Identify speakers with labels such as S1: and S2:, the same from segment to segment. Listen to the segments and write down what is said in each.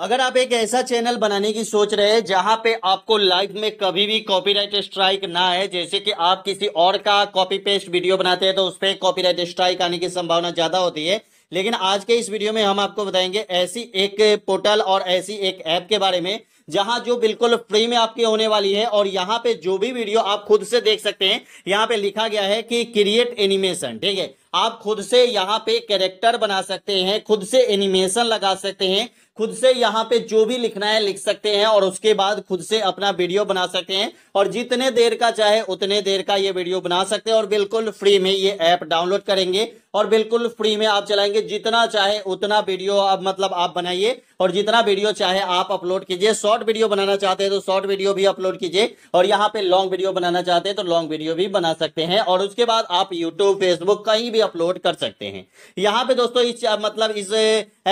S1: अगर आप एक ऐसा चैनल बनाने की सोच रहे हैं जहां पे आपको लाइफ में कभी भी कॉपीराइट स्ट्राइक ना आए जैसे कि आप किसी और का कॉपी पेस्ट वीडियो बनाते हैं तो उस पर कॉपीराइट स्ट्राइक आने की संभावना ज़्यादा होती है लेकिन आज के इस वीडियो में हम आपको बताएंगे ऐसी एक पोर्टल और ऐसी एक ऐप के बारे में जहां जो बिल्कुल फ्री में आपकी होने वाली है और यहाँ पे जो भी वीडियो आप खुद से देख सकते हैं यहाँ पे लिखा गया है कि क्रिएट एनिमेशन ठीक है आप खुद से यहाँ पे कैरेक्टर बना सकते हैं खुद से एनिमेशन लगा सकते हैं खुद से यहाँ पे जो भी लिखना है लिख सकते हैं और उसके बाद खुद से अपना वीडियो बना सकते हैं और जितने देर का चाहे उतने देर का ये वीडियो बना सकते हैं और बिल्कुल फ्री में ये ऐप डाउनलोड करेंगे और बिल्कुल फ्री में आप चलाएंगे जितना चाहे उतना वीडियो आप मतलब आप बनाइए और जितना वीडियो चाहे आप अपलोड कीजिए शॉर्ट वीडियो बनाना चाहते हैं तो शॉर्ट वीडियो भी अपलोड कीजिए और यहाँ पे लॉन्ग वीडियो बनाना चाहते हैं तो लॉन्ग वीडियो भी बना सकते हैं और उसके बाद आप यूट्यूब फेसबुक कहीं भी अपलोड कर सकते हैं यहाँ पे दोस्तों इस मतलब इस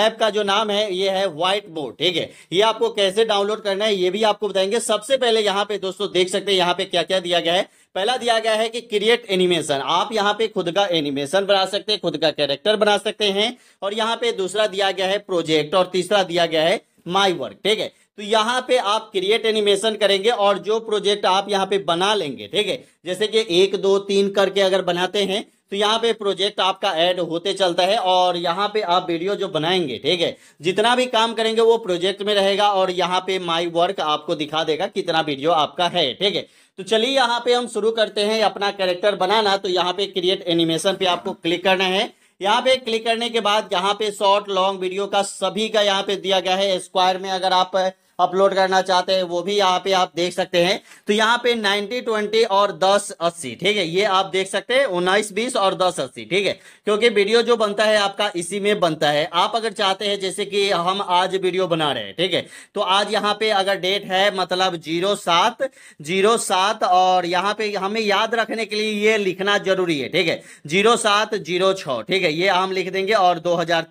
S1: ऐप का जो नाम है ये है व्हाइट बोर्ड ठीक है ये आपको कैसे डाउनलोड करना है ये भी आपको बताएंगे सबसे पहले यहाँ पे दोस्तों देख सकते हैं यहाँ पे क्या क्या दिया गया है पहला दिया गया है कि क्रिएट एनिमेशन आप यहाँ पे खुद का एनिमेशन बना सकते हैं खुद का कैरेक्टर बना सकते हैं और यहाँ पे दूसरा दिया गया है प्रोजेक्ट और तीसरा दिया गया है माई वर्क ठीक है तो यहाँ पे आप क्रिएट एनिमेशन करेंगे और जो प्रोजेक्ट आप यहाँ पे बना लेंगे ठीक है जैसे कि एक दो तीन करके अगर बनाते हैं तो यहाँ पे प्रोजेक्ट आपका ऐड होते चलता है और यहाँ पे आप वीडियो जो बनाएंगे ठीक है जितना भी काम करेंगे वो प्रोजेक्ट में रहेगा और यहाँ पे माई वर्क आपको दिखा देगा कितना वीडियो आपका है ठीक है तो चलिए यहाँ पे हम शुरू करते हैं अपना कैरेक्टर बनाना तो यहाँ पे क्रिएट एनिमेशन पे आपको क्लिक करना है यहाँ पे क्लिक करने के बाद यहाँ पे शॉर्ट लॉन्ग वीडियो का सभी का यहाँ पे दिया गया है स्क्वायर में अगर आप अपलोड करना चाहते हैं वो भी यहाँ पे आप देख सकते हैं तो यहाँ पे 90 20 और 10 80 ठीक है ये आप देख सकते हैं उन्नीस बीस और 10 80 ठीक है क्योंकि वीडियो जो बनता है आपका इसी में बनता है आप अगर चाहते हैं जैसे कि हम आज वीडियो बना रहे हैं ठीक है तो आज यहाँ पे अगर डेट है मतलब जीरो सात जीरो सात और यहाँ पे हमें याद रखने के लिए ये लिखना जरूरी है ठीक है जीरो सात जीरो छः ठीक है ये हम लिख देंगे और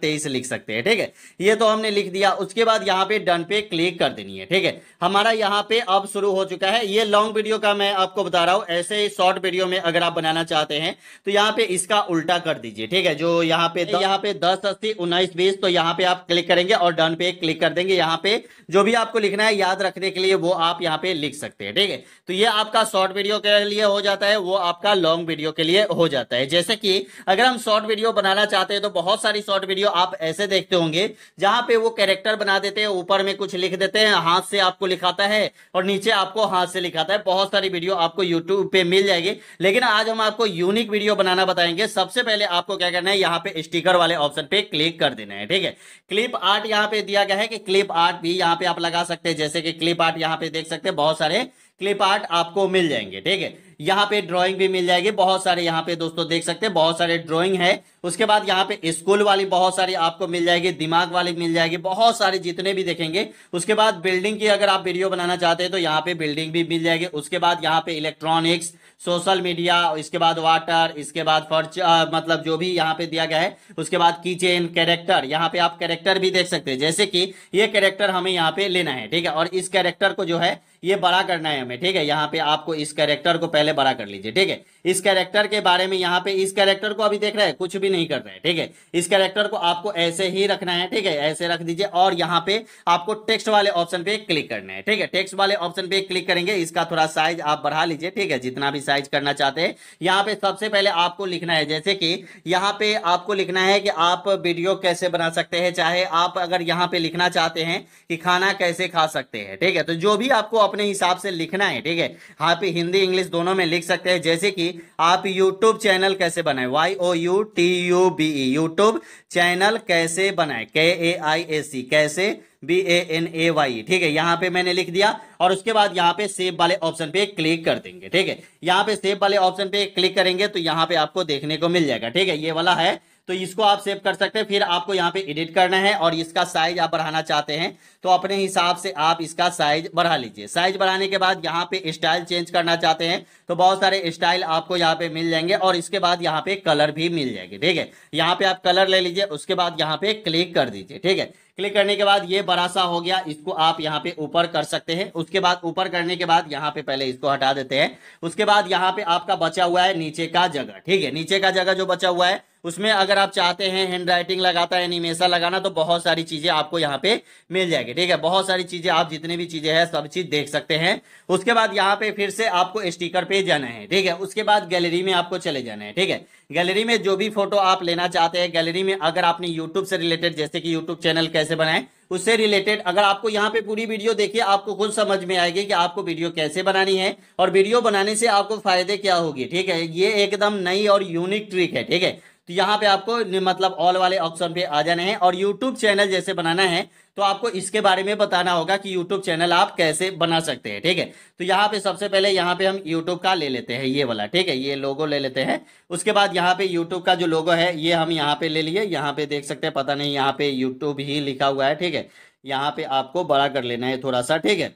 S1: तेईस लिख सकते हैं ठीक है ये तो हमने लिख दिया उसके बाद यहाँ पे डन पे क्लिक कर देनी है ठीक है हमारा यहाँ पे अब शुरू हो चुका है ये लॉन्ग वीडियो का मैं आपको बता रहा हूं ऐसे शॉर्ट वीडियो में अगर आप बनाना चाहते हैं तो यहाँ पे इसका उल्टा कर दीजिए ठीक है जो यहाँ पे यहाँ पे दस अस्सी उन्नीस बीस तो यहाँ पे आप क्लिक करेंगे और डन पे क्लिक कर देंगे यहाँ पे जो भी आपको लिखना है याद रखने के लिए वो आप यहाँ पे लिख सकते हैं ठीक है तो ये आपका शॉर्ट वीडियो के लिए हो जाता है वो आपका लॉन्ग वीडियो के लिए हो जाता है जैसे कि अगर हम शॉर्ट वीडियो बनाना चाहते हैं तो बहुत सारी शॉर्ट वीडियो आप ऐसे देखते होंगे जहां पे वो कैरेक्टर बना देते हैं ऊपर में कुछ लिख देते हैं हैं हाथ से आपको लिखाता है और नीचे आपको हाथ से लिखाता है बहुत सारी वीडियो आपको यूट्यूब पे मिल जाएगी लेकिन आज हम आपको यूनिक वीडियो बनाना बताएंगे सबसे पहले आपको क्या करना है यहाँ पे स्टिकर वाले ऑप्शन पे क्लिक कर देना है ठीक है क्लिप आर्ट यहाँ पे दिया गया है कि क्लिप आर्ट भी यहाँ पे आप लगा सकते हैं जैसे कि क्लिप आर्ट यहाँ पे देख सकते हैं बहुत सारे क्लिप आर्ट आपको मिल जाएंगे ठीक है यहाँ पे ड्राइंग भी मिल जाएगी बहुत सारे यहाँ पे दोस्तों देख सकते हैं बहुत सारे ड्राइंग है उसके बाद यहाँ पे स्कूल वाली बहुत सारी आपको मिल जाएगी दिमाग वाली मिल जाएगी बहुत सारे जितने भी देखेंगे उसके बाद बिल्डिंग की अगर आप वीडियो बनाना चाहते हैं तो यहाँ पे बिल्डिंग भी मिल जाएगी उसके बाद यहाँ पे इलेक्ट्रॉनिक्स सोशल मीडिया इसके बाद वाटर इसके बाद फर्च मतलब जो भी यहाँ पे दिया गया है उसके बाद किचेन कैरेक्टर यहाँ पे आप कैरेक्टर भी देख सकते हैं जैसे कि ये कैरेक्टर हमें यहाँ पे लेना है ठीक है और इस कैरेक्टर को जो है ये बड़ा करना है हमें ठीक है यहाँ पे आपको इस कैरेक्टर को पहले बड़ा कर लीजिए ठीक है इस कैरेक्टर के बारे में यहाँ पे इस कैरेक्टर को अभी देख रहे हैं कुछ भी नहीं कर रहे हैं ठीक है इस कैरेक्टर को आपको ऐसे ही रखना है ठीक है ऐसे रख दीजिए और यहाँ पे आपको टेक्स्ट वाले ऑप्शन पे क्लिक करना है ठीक है टेक्स्ट वाले ऑप्शन पे क्लिक करेंगे इसका थोड़ा साइज आप बढ़ा लीजिए ठीक है जितना भी साइज करना चाहते हैं यहाँ पे सबसे पहले आपको लिखना है जैसे कि यहाँ पे आपको लिखना है कि आप वीडियो कैसे बना सकते हैं चाहे आप अगर यहाँ पे लिखना चाहते हैं कि खाना कैसे खा सकते हैं ठीक है तो जो भी आपको अपने अपने हिसाब से लिखना है ठीक है आप हिंदी इंग्लिश दोनों में लिख सकते हैं जैसे कि आप यूट्यूब चैनल कैसे बनाए Y O U T U B E YouTube channel कैसे बनाए के ए आई ए सी कैसे B A N A Y e, ठीक है यहाँ पे मैंने लिख दिया और उसके बाद यहाँ पे सेव वाले ऑप्शन पे क्लिक कर देंगे ठीक है यहाँ पे सेव वाले ऑप्शन पे क्लिक करेंगे तो यहाँ पे आपको देखने को मिल जाएगा ठीक है ये वाला है तो इसको आप सेव कर सकते हैं फिर आपको यहाँ पे एडिट करना है और इसका साइज आप बढ़ाना चाहते हैं तो अपने हिसाब से आप इसका साइज बढ़ा लीजिए साइज बढ़ाने के बाद यहाँ पे स्टाइल चेंज करना चाहते हैं तो बहुत सारे स्टाइल आपको यहाँ पे मिल जाएंगे और इसके बाद यहाँ पे कलर भी मिल जाएंगे ठीक है यहाँ पे आप कलर ले लीजिए उसके बाद यहाँ पे क्लिक कर दीजिए ठीक है क्लिक करने के बाद ये बड़ा सा हो गया इसको आप यहाँ पे ऊपर कर सकते हैं उसके बाद ऊपर करने के बाद यहाँ पे पहले इसको हटा देते हैं उसके बाद यहाँ पे आपका बचा हुआ है नीचे का जगह ठीक है नीचे का जगह जो बचा हुआ है उसमें अगर आप चाहते हैं हैंड राइटिंग लगाता है एनिमेशन लगाना तो बहुत सारी चीज़ें आपको यहाँ पे मिल जाएगी ठीक है बहुत सारी चीज़ें आप जितने भी चीज़ें हैं सब चीज़ देख सकते हैं उसके बाद यहाँ पे फिर से आपको स्टिकर पे जाना है ठीक है उसके बाद गैलरी में आपको चले जाना है ठीक है गैलरी में जो भी फोटो आप लेना चाहते हैं गैलरी में अगर आपने यूट्यूब से रिलेटेड जैसे कि यूट्यूब चैनल कैसे बनाए उससे रिलेटेड अगर आपको यहाँ पे पूरी वीडियो देखिए आपको खुद समझ में आएगी कि आपको वीडियो कैसे बनानी है और वीडियो बनाने से आपको फायदे क्या होगी ठीक है ये एकदम नई और यूनिक ट्रिक है ठीक है तो यहाँ पे आपको मतलब ऑल वाले ऑप्शन पे आ जाने हैं और यूट्यूब चैनल जैसे बनाना है तो आपको इसके बारे में बताना होगा कि यूट्यूब चैनल आप कैसे बना सकते हैं ठीक है तो यहाँ पे सबसे पहले यहाँ पे हम यूट्यूब का ले लेते हैं ये वाला ठीक है ये लोगो ले लेते हैं उसके बाद यहाँ पे यूट्यूब का जो लोगो है ये हम यहाँ पे ले लिए यहाँ पे देख सकते हैं पता नहीं यहाँ पे यूट्यूब ही लिखा हुआ है ठीक है यहाँ पे आपको बड़ा कर लेना है थोड़ा सा ठीक है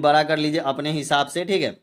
S1: बड़ा कर लीजिए अपने हिसाब से ठीक है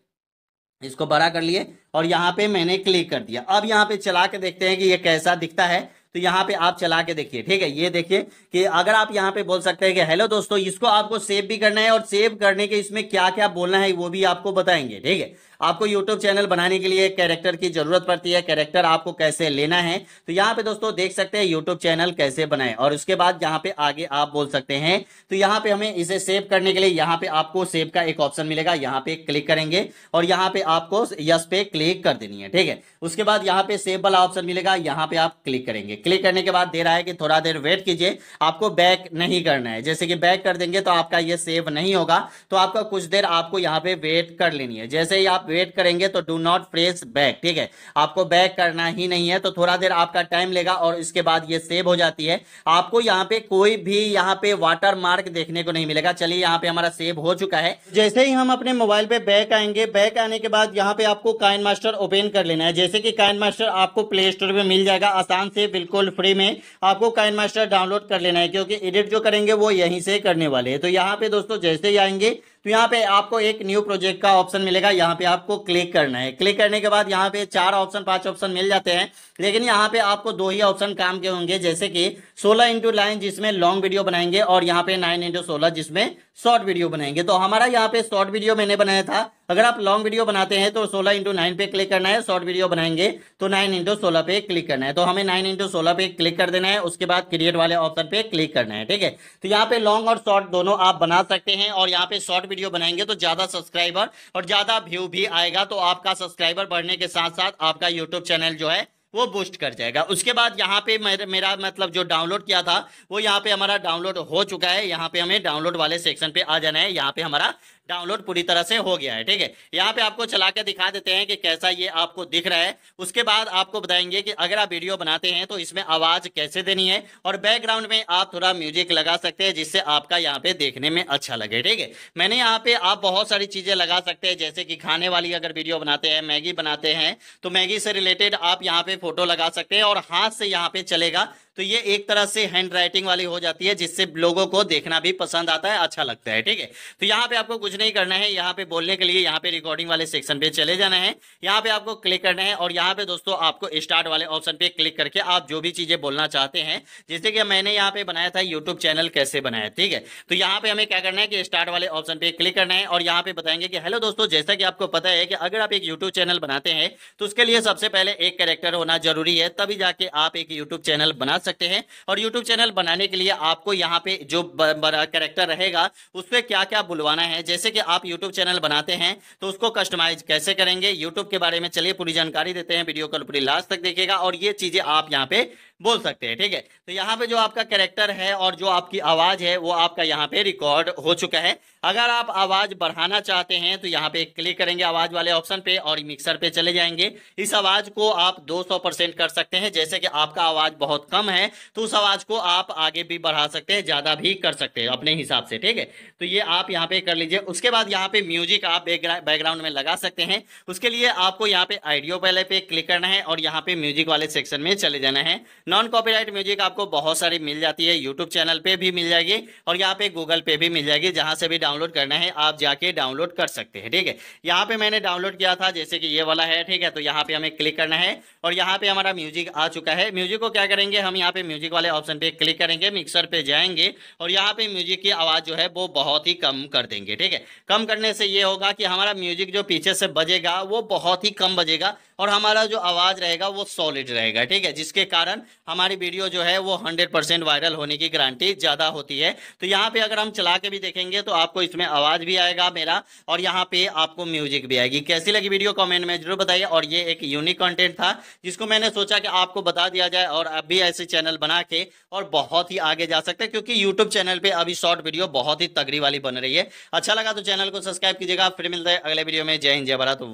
S1: इसको बड़ा कर लिए और यहाँ पे मैंने क्लिक कर दिया अब यहाँ पे चला के देखते हैं कि ये कैसा दिखता है तो यहाँ पे आप चला के देखिए ठीक है ये देखिए कि अगर आप यहाँ पे बोल सकते हैं कि हेलो दोस्तों इसको आपको सेव भी करना है और सेव करने के इसमें क्या क्या बोलना है वो भी आपको बताएंगे ठीक है आपको यूट्यूब चैनल बनाने के लिए कैरेक्टर की जरूरत पड़ती है कैरेक्टर आपको कैसे लेना है तो यहाँ पे दोस्तों देख सकते हैं यूट्यूब चैनल कैसे बनाए और उसके बाद यहाँ पे आगे आप बोल सकते हैं तो यहाँ पे हमें इसे सेव करने के लिए यहाँ पे आपको सेव का एक ऑप्शन मिलेगा यहाँ पे क्लिक करेंगे और यहाँ पे आपको यस पे क्लिक कर देनी है ठीक है उसके बाद यहाँ पे सेव वाला ऑप्शन मिलेगा यहाँ पे आप क्लिक करेंगे क्लिक करने के बाद दे रहा है कि थोड़ा देर वेट कीजिए आपको बैक नहीं करना है जैसे कि बैक कर देंगे तो आपका ये सेव नहीं होगा तो आपका कुछ देर आपको यहाँ पे वेट कर लेनी है जैसे ही आप वेट करेंगे तो डू नॉट प्रेस बैक ठीक है आपको बैक करना ही नहीं है तो थोड़ा देर आपका टाइम लेगा और इसके बाद ये सेव हो जाती है आपको यहाँ पे कोई भी यहाँ पे वाटर मार्क देखने को नहीं मिलेगा चलिए यहाँ पे हमारा सेव हो चुका है जैसे ही हम अपने मोबाइल पे बैक आएंगे बैक आने के बाद यहाँ पे आपको काइन मास्टर ओपन कर लेना है जैसे की काइन मास्टर आपको प्ले स्टोर में मिल जाएगा आसान से बिल्कुल फ्री में आपको काइन मास्टर डाउनलोड कर लेना है क्योंकि एडिट जो करेंगे वो यहीं से करने वाले हैं तो यहाँ पे दोस्तों जैसे ही आएंगे तो यहाँ पे आपको एक न्यू प्रोजेक्ट का ऑप्शन मिलेगा यहाँ पे आपको क्लिक करना है क्लिक करने के बाद यहाँ पे चार ऑप्शन पांच ऑप्शन मिल जाते हैं लेकिन यहाँ पे आपको दो ही ऑप्शन काम के होंगे जैसे कि सोलह इंटू लाइन जिसमें लॉन्ग वीडियो बनाएंगे और यहाँ पे नाइन इंटू सोलह जिसमें शॉर्ट वीडियो बनाएंगे तो हमारा यहाँ पे शॉर्ट वीडियो मैंने बनाया था अगर आप लॉन्ग वीडियो बनाते हैं तो सोलह इंटू नाइन पे क्लिक करना है शॉर्ट वीडियो बनाएंगे तो नाइन इंटू सोलह पे क्लिक करना है तो हमें नाइन इंटू सोलह पे क्लिक कर देना है उसके बाद क्रिएट वाले ऑप्शन पे क्लिक करना है ठीक है तो यहाँ पे लॉन्ग और शॉर्ट दोनों आप बना सकते हैं और यहाँ पे शॉर्ट वीडियो बनाएंगे तो ज्यादा सब्सक्राइबर और ज्यादा व्यू भी आएगा तो आपका सब्सक्राइबर बढ़ने के साथ साथ आपका यूट्यूब चैनल जो है वो बूस्ट कर जाएगा उसके बाद यहाँ पे मेरा मतलब जो डाउनलोड किया था वो यहाँ पे हमारा डाउनलोड हो चुका है यहाँ पे हमें डाउनलोड वाले सेक्शन पे आ जाना है यहाँ पे हमारा डाउनलोड पूरी तरह से हो गया है ठीक है यहाँ पे आपको चला के दिखा देते हैं कि कैसा ये आपको दिख रहा है उसके बाद आपको बताएंगे कि अगर आप वीडियो बनाते हैं तो इसमें आवाज कैसे देनी है और बैकग्राउंड में आप थोड़ा म्यूजिक लगा सकते हैं जिससे आपका यहाँ पे देखने में अच्छा लगे ठीक है मैंने यहाँ पे आप बहुत सारी चीजें लगा सकते हैं जैसे कि खाने वाली अगर वीडियो बनाते हैं मैगी बनाते हैं तो मैगी से रिलेटेड आप यहाँ पे फोटो लगा सकते हैं और हाथ से यहाँ पे चलेगा तो ये एक तरह से हैंड राइटिंग वाली हो जाती है जिससे लोगों को देखना भी पसंद आता है अच्छा लगता है ठीक है तो यहाँ पे आपको कुछ नहीं करना है यहाँ पे बोलने के लिए यहाँ पे रिकॉर्डिंग वाले सेक्शन पे चले जाना है यहाँ पे आपको क्लिक करना है और यहाँ पे दोस्तों आपको स्टार्ट वाले ऑप्शन पे क्लिक करके आप जो भी चीजें बोलना चाहते हैं जैसे कि मैंने यहाँ पे बनाया था यूट्यूब चैनल कैसे बनाया ठीक है तो यहाँ पे हमें क्या करना है कि स्टार्ट वाले ऑप्शन पे क्लिक करना है और यहाँ पे बताएंगे कि हेलो दोस्तों जैसा कि आपको पता है कि अगर आप एक यूट्यूब चैनल बनाते हैं तो उसके लिए सबसे पहले एक कैरेक्टर होना जरूरी है तभी जाके आप एक यूट्यूब चैनल बना सकते हैं और यूट्यूब चैनल बनाने के लिए आपको यहाँ पे जो करेक्टर रहेगा उस पर क्या क्या बुलवाना है जैसे कि आप यूट्यूब चैनल बनाते हैं तो उसको कस्टमाइज कैसे करेंगे यूट्यूब के बारे में चलिए पूरी जानकारी देते हैं वीडियो कल पूरी लास्ट तक देखेगा और ये चीजें आप यहाँ पे बोल सकते हैं ठीक है तो यहाँ पे जो आपका कैरेक्टर है और जो आपकी आवाज़ है वो आपका यहाँ पे रिकॉर्ड हो चुका है अगर आप आवाज़ बढ़ाना चाहते हैं तो यहाँ पे क्लिक करेंगे आवाज़ वाले ऑप्शन पे और मिक्सर पे चले जाएंगे इस आवाज़ को आप 200 परसेंट कर सकते हैं जैसे कि आपका आवाज़ बहुत कम है तो उस आवाज़ को आप आगे भी बढ़ा सकते हैं ज़्यादा भी कर सकते हैं अपने हिसाब से ठीक है तो ये आप यहाँ पे कर लीजिए उसके बाद यहाँ पे म्यूजिक आप बैकग्राउंड में लगा सकते हैं उसके लिए आपको यहाँ पे आइडियो पहले पे क्लिक करना है और यहाँ पे म्यूजिक वाले सेक्शन में चले जाना है नॉन कॉपीराइट म्यूजिक आपको बहुत सारी मिल जाती है यूट्यूब चैनल पे भी मिल जाएगी और यहाँ पे गूगल पे भी मिल जाएगी जहां से भी डाउनलोड करना है आप जाके डाउनलोड कर सकते हैं ठीक है यहाँ पे मैंने डाउनलोड किया था जैसे कि ये वाला है ठीक है तो यहाँ पे हमें क्लिक करना है और यहाँ पे हमारा म्यूजिक आ चुका है म्यूजिक को क्या करेंगे हम यहाँ पे म्यूजिक वाले ऑप्शन पे क्लिक करेंगे मिक्सर पे जाएंगे और यहाँ पे म्यूजिक की आवाज जो है वो बहुत ही कम कर देंगे ठीक है कम करने से ये होगा कि हमारा म्यूजिक जो पीछे से बजेगा वो बहुत ही कम बजेगा और हमारा जो आवाज़ रहेगा वो सॉलिड रहेगा ठीक है जिसके कारण हमारी वीडियो जो है वो हंड्रेड परसेंट वायरल होने की गारंटी ज़्यादा होती है तो यहाँ पे अगर हम चला के भी देखेंगे तो आपको इसमें आवाज़ भी आएगा मेरा और यहाँ पे आपको म्यूजिक भी आएगी कैसी लगी वीडियो कॉमेंट में जरूर बताइए और ये एक यूनिक कॉन्टेंट था जिसको मैंने सोचा कि आपको बता दिया जाए और अब ऐसे चैनल बना के और बहुत ही आगे जा सकते हैं क्योंकि यूट्यूब चैनल पर अभी शॉर्ट वीडियो बहुत ही तगड़ी वाली बन रही है अच्छा लगा तो चैनल को सब्सक्राइब कीजिएगा फिर मिलते हैं अगले वीडियो में जय हिंद जय भारत